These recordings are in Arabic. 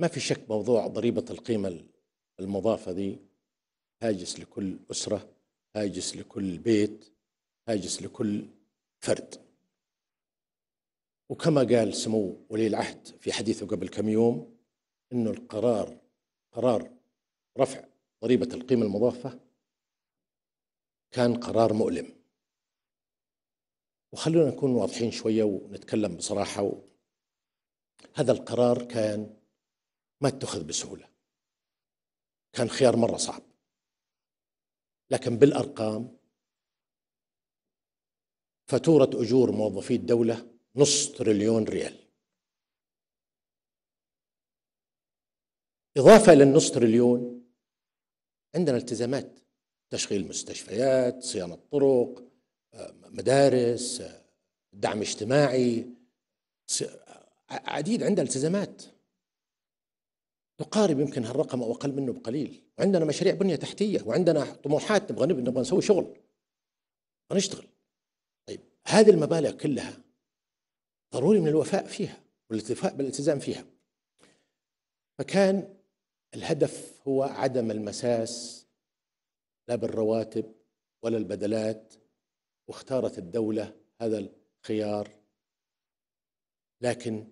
ما في شك موضوع ضريبة القيمة المضافة دي هاجس لكل أسرة هاجس لكل بيت هاجس لكل فرد وكما قال سمو ولي العهد في حديثه قبل كم يوم انه القرار قرار رفع ضريبه القيمه المضافه كان قرار مؤلم وخلونا نكون واضحين شويه ونتكلم بصراحه هذا القرار كان ما اتخذ بسهولة كان خيار مرة صعب لكن بالأرقام فاتورة أجور موظفي الدولة نص تريليون ريال إضافة إلى النص تريليون عندنا التزامات تشغيل مستشفيات صيانة طرق مدارس دعم اجتماعي عديد عندها التزامات تقارب يمكن هالرقم او اقل منه بقليل وعندنا مشاريع بنيه تحتيه وعندنا طموحات نبغى نبغى نسوي شغل نشتغل طيب هذه المبالغ كلها ضروري من الوفاء فيها والالتفاء بالالتزام فيها فكان الهدف هو عدم المساس لا بالرواتب ولا البدلات واختارت الدولة هذا الخيار لكن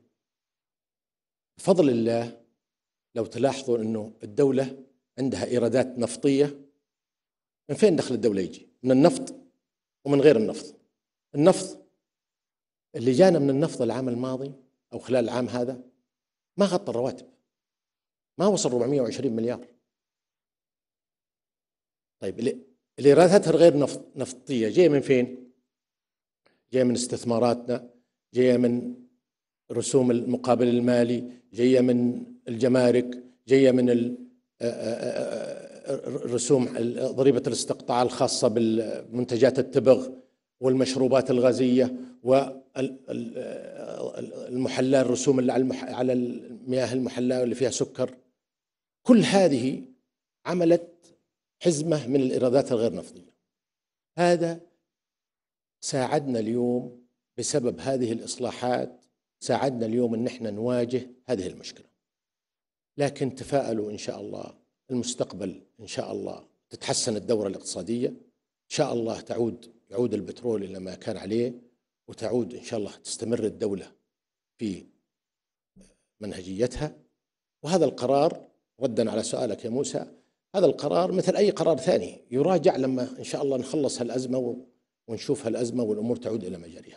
بفضل الله لو تلاحظوا انه الدوله عندها ايرادات نفطيه من فين دخل الدوله يجي؟ من النفط ومن غير النفط. النفط اللي جانا من النفط العام الماضي او خلال العام هذا ما غطى الرواتب. ما وصل 420 مليار. طيب الايرادات الغير نفط نفطيه جايه من فين؟ جايه من استثماراتنا، جايه من رسوم المقابل المالي، جايه من الجمارك جايه من الرسوم آه، آه، آه، ضريبه الاستقطاع الخاصه بمنتجات التبغ والمشروبات الغازيه والمحلاة الرسوم اللي على على المياه المحلاه اللي فيها سكر كل هذه عملت حزمه من الايرادات الغير نفطيه هذا ساعدنا اليوم بسبب هذه الاصلاحات ساعدنا اليوم ان احنا نواجه هذه المشكله لكن تفائلوا إن شاء الله المستقبل إن شاء الله تتحسن الدورة الاقتصادية إن شاء الله تعود يعود البترول إلى ما كان عليه وتعود إن شاء الله تستمر الدولة في منهجيتها وهذا القرار ردا على سؤالك يا موسى هذا القرار مثل أي قرار ثاني يراجع لما إن شاء الله نخلص هالأزمة ونشوف هالأزمة والأمور تعود إلى مجاريها